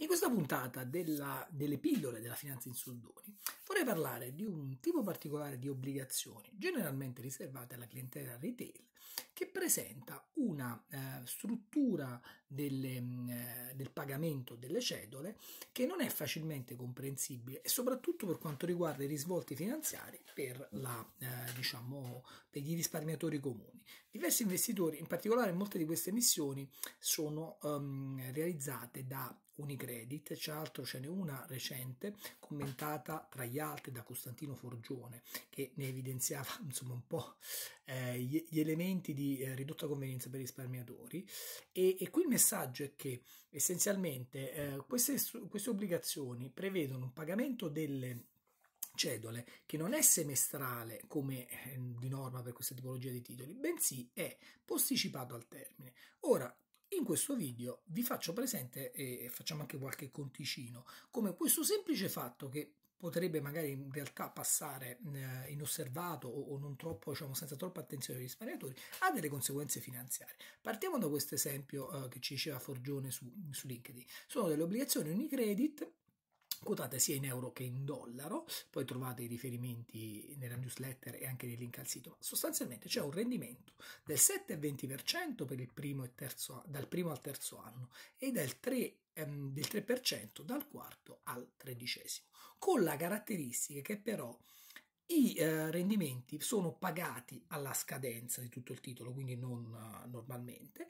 In questa puntata della, delle pillole della finanza in soldoni vorrei parlare di un tipo particolare di obbligazioni, generalmente riservate alla clientela retail, che presenta una eh, struttura delle, mh, mm, del pagamento delle cedole che non è facilmente comprensibile e soprattutto per quanto riguarda i risvolti finanziari per, la, eh, diciamo, per gli risparmiatori comuni. Diversi investitori, in particolare molte di queste missioni, sono um, realizzate da Unicredit, c'è altro, ce n'è una recente commentata tra gli altri da Costantino Forgione che ne evidenziava insomma un po' eh, gli, elementi di eh, ridotta convenienza per i risparmiatori e, e, qui il messaggio è che essenzialmente eh, queste, queste obbligazioni prevedono un pagamento delle cedole che non è semestrale come eh, di norma per questa tipologia di titoli, bensì è posticipato al termine. Ora, in questo video vi faccio presente e facciamo anche qualche conticino come questo semplice fatto che potrebbe magari in realtà passare eh, inosservato o, o, non troppo, diciamo, senza troppa attenzione agli risparmiatori, ha delle conseguenze finanziarie. Partiamo da questo esempio eh, che ci diceva Forgione su, su LinkedIn. Sono delle obbligazioni Unicredit quotate sia in euro che in dollaro, poi trovate i riferimenti nella newsletter e anche nei link al sito. Sostanzialmente c'è un rendimento del 7,20% per il primo e terzo, dal primo al terzo anno e del 3 ehm, del 3% dal quarto al tredicesimo, con la caratteristica che però i eh, rendimenti sono pagati alla scadenza di tutto il titolo, quindi non uh, normalmente,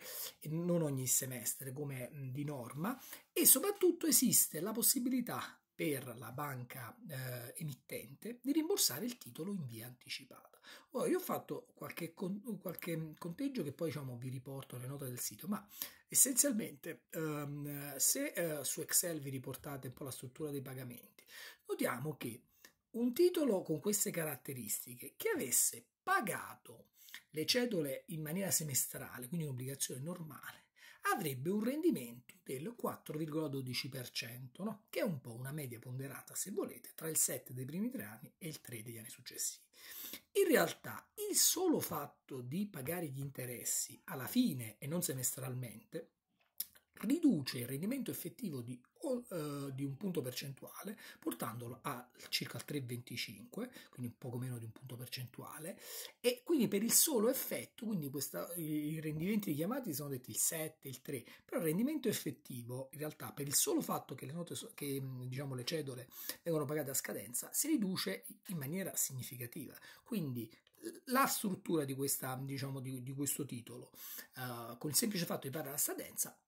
non ogni semestre come mm, di norma e soprattutto esiste la possibilità per la banca eh, emittente di rimborsare il titolo in via anticipata. Ora io ho fatto qualche, con, qualche conteggio che poi diciamo, vi riporto le note del sito, ma essenzialmente ehm, se eh, su Excel vi riportate un po' la struttura dei pagamenti, notiamo che un titolo con queste caratteristiche che avesse pagato le cedole in maniera semestrale, quindi un'obbligazione normale, avrebbe un rendimento del 4,12%, no? che è un po' una media ponderata, se volete, tra il 7 dei primi tre anni e il 3 degli anni successivi. In realtà il solo fatto di pagare gli interessi alla fine e non semestralmente riduce il rendimento effettivo di eh, di un punto percentuale, portandolo a circa il 3,25, quindi un poco meno di un punto percentuale, e quindi per il solo effetto, quindi questa, i rendimenti richiamati sono detti il 7, il 3, però il rendimento effettivo in realtà per il solo fatto che le, note, che, diciamo, le cedole vengono pagate a scadenza si riduce in maniera significativa, quindi la struttura di, questa, diciamo, di, di questo titolo, eh, con il semplice fatto di pagare la scadenza,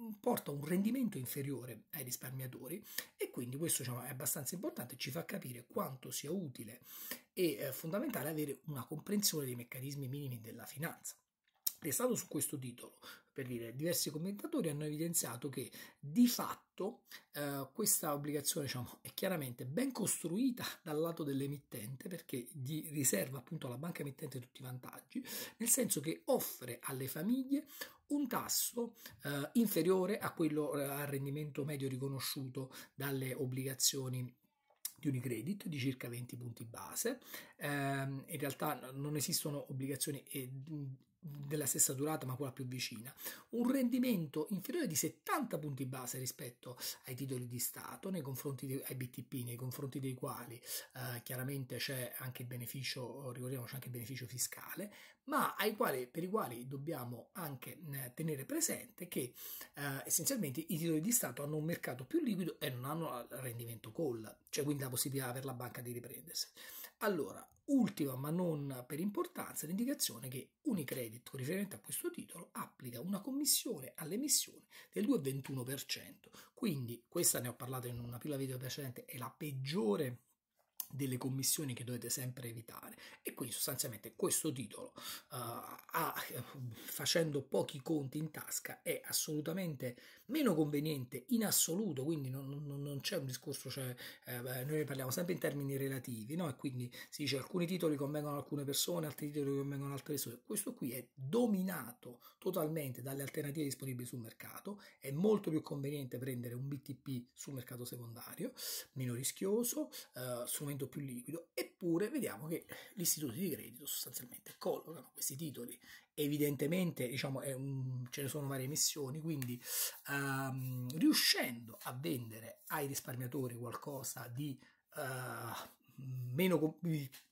Mm, porta un rendimento inferiore ai risparmiatori e quindi questo diciamo, è abbastanza importante, ci fa capire quanto sia utile e eh, fondamentale avere una comprensione dei meccanismi minimi della finanza. Restando su questo titolo, per dire, diversi commentatori hanno evidenziato che di fatto eh, questa obbligazione diciamo, è chiaramente ben costruita dal lato dell'emittente perché gli riserva appunto alla banca emittente tutti i vantaggi, nel senso che offre alle famiglie un tasso eh, inferiore a quello eh, al rendimento medio riconosciuto dalle obbligazioni di Unicredit di circa 20 punti base. Eh, in realtà non esistono obbligazioni eh, della stessa durata ma quella più vicina, un rendimento inferiore di 70 punti base rispetto ai titoli di Stato nei confronti dei ai BTP, nei confronti dei quali eh, chiaramente c'è anche il beneficio, ricordiamoci anche il beneficio fiscale, ma quali, per i quali dobbiamo anche eh, tenere presente che eh, essenzialmente i titoli di Stato hanno un mercato più liquido e non hanno rendimento call, cioè quindi la possibilità per la banca di riprendersi. Allora, ultima ma non per importanza, l'indicazione che Unicredit, con riferimento a questo titolo, applica una commissione all'emissione del 2,21%. Quindi, questa ne ho parlato in una prima video precedente, è la peggiore delle commissioni che dovete sempre evitare e quindi sostanzialmente questo titolo uh, ha, facendo pochi conti in tasca è assolutamente meno conveniente in assoluto quindi non, non, non c'è un discorso cioè, eh, noi parliamo sempre in termini relativi no? e quindi si dice alcuni titoli convengono a alcune persone altri titoli convengono ad altre persone questo qui è dominato totalmente dalle alternative disponibili sul mercato è molto più conveniente prendere un BTP sul mercato secondario meno rischioso uh, strumento debito più liquido, eppure vediamo che gli istituti di credito sostanzialmente collocano questi titoli. Evidentemente diciamo, un, ce ne sono varie missioni, quindi um, riuscendo a vendere ai risparmiatori qualcosa di uh, meno,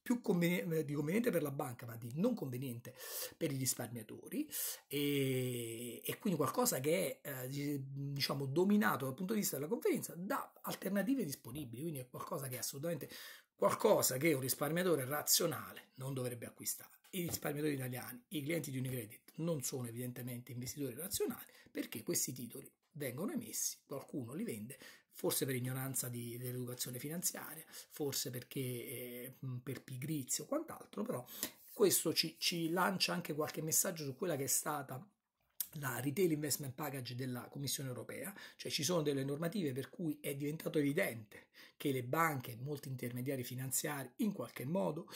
più conveniente, eh, di conveniente per la banca, ma di non conveniente per i risparmiatori, e, e quindi qualcosa che è eh, diciamo, dominato dal punto di vista della conferenza da alternative disponibili, quindi è qualcosa che è assolutamente qualcosa che un risparmiatore razionale non dovrebbe acquistare. I risparmiatori italiani, i clienti di Unicredit, non sono evidentemente investitori razionali perché questi titoli vengono emessi, qualcuno li vende forse per ignoranza di, dell'educazione finanziaria, forse perché eh, per pigrizia o quant'altro, però questo ci, ci lancia anche qualche messaggio su quella che è stata la retail investment package della Commissione europea, cioè ci sono delle normative per cui è diventato evidente che le banche e molti intermediari finanziari in qualche modo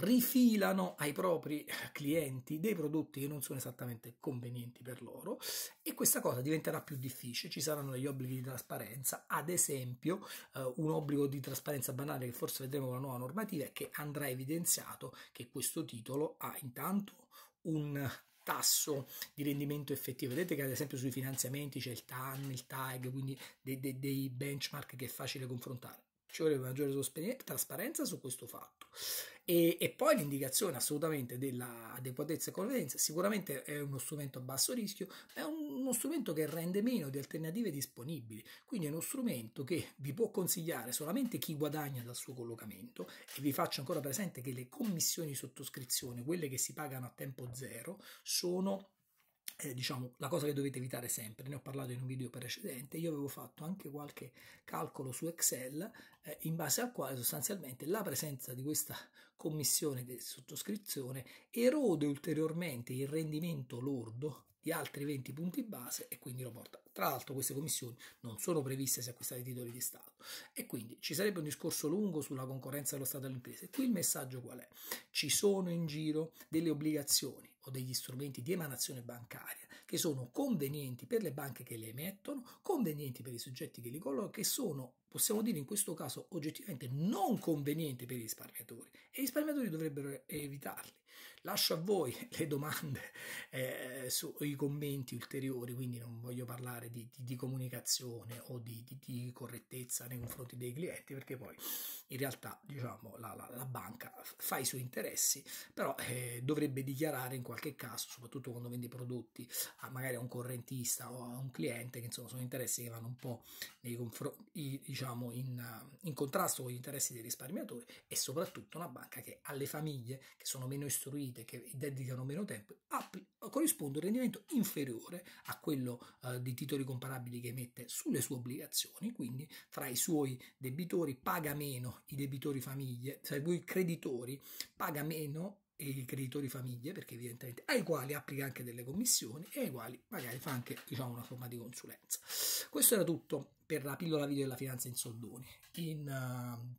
rifilano ai propri clienti dei prodotti che non sono esattamente convenienti per loro e questa cosa diventerà più difficile, ci saranno degli obblighi di trasparenza, ad esempio eh, un obbligo di trasparenza banale che forse vedremo con la nuova normativa è che andrà evidenziato che questo titolo ha intanto un tasso di rendimento effettivo. Vedete che ad esempio sui finanziamenti c'è il TAN, il TAG, quindi dei, dei, dei benchmark che è facile confrontare. Ci vorrebbe maggiore trasparenza su questo fatto. E, e, poi l'indicazione assolutamente dell'adeguatezza e convenienza sicuramente è uno strumento a basso rischio, ma è uno strumento che rende meno di alternative disponibili, quindi è uno strumento che vi può consigliare solamente chi guadagna dal suo collocamento e vi faccio ancora presente che le commissioni di sottoscrizione, quelle che si pagano a tempo zero, sono eh, diciamo, la cosa che dovete evitare sempre, ne ho parlato in un video precedente, io avevo fatto anche qualche calcolo su Excel eh, in base al quale sostanzialmente la presenza di questa commissione di sottoscrizione erode ulteriormente il rendimento lordo di altri 20 punti base e quindi lo porta. Tra l'altro queste commissioni non sono previste se acquistate titoli di Stato e quindi ci sarebbe un discorso lungo sulla concorrenza dello Stato alle imprese. Qui il messaggio qual è? Ci sono in giro delle obbligazioni o degli strumenti di emanazione bancaria che sono convenienti per le banche che le emettono, convenienti per i soggetti che li collocano, che sono, possiamo dire in questo caso, oggettivamente non convenienti per i risparmiatori e i risparmiatori dovrebbero evitarli. Lascio a voi le domande eh, sui commenti ulteriori, quindi non voglio parlare di, di, di comunicazione o di, di, correttezza nei confronti dei clienti, perché poi in realtà diciamo, la, la, la banca fa i suoi interessi, però eh, dovrebbe dichiarare in qualche caso, soprattutto quando vende prodotti a, magari a un correntista o a un cliente, che insomma sono interessi che vanno un po' nei confronti, diciamo, in, in contrasto con gli interessi dei risparmiatori e soprattutto una banca che alle famiglie che sono meno istruite, che dedicano meno tempo, appli- corrisponde un rendimento inferiore a quello eh, di titoli comparabili che emette sulle sue obbligazioni, quindi fra i suoi debitori paga meno i debitori famiglie, cioè i creditori paga meno i creditori famiglie, perché evidentemente ai quali applica anche delle commissioni e ai quali magari fa anche diciamo, una forma di consulenza. Questo era tutto per la pillola video della finanza in soldoni. In, uh,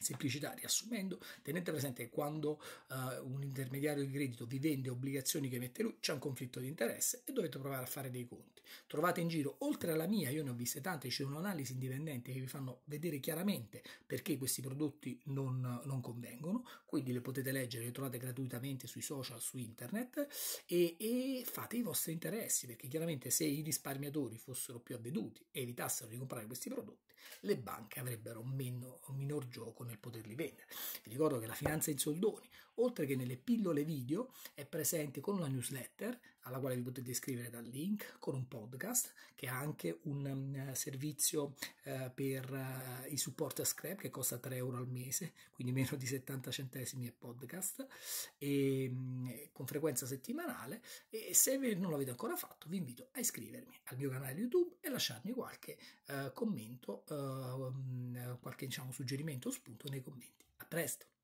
Semplicità, riassumendo, tenete presente che quando uh, un intermediario di credito vi vende obbligazioni che mette lui, c'è un conflitto di interesse e dovete provare a fare dei conti. Trovate in giro, oltre alla mia, io ne ho viste tante, c'è un'analisi indipendente che vi fanno vedere chiaramente perché questi prodotti non, non convengono, quindi le potete leggere, le trovate gratuitamente sui social, su internet e, e fate i vostri interessi, perché chiaramente se i risparmiatori fossero più avveduti e evitassero di comprare questi prodotti, le banche avrebbero meno, minor gioco nel poterli vendere. Vi ricordo che la finanza in soldoni, oltre che nelle pillole video, è presente con una newsletter alla quale vi potete iscrivere dal link con un podcast che ha anche un eh, servizio eh, per eh, i supporter scrap che costa 3 euro al mese, quindi meno di 70 centesimi e podcast e, mm, con frequenza settimanale e se non l'avete ancora fatto vi invito a iscrivermi al mio canale YouTube e lasciarmi qualche commento, mm, qualche diciamo, suggerimento o spunto nei commenti. A presto!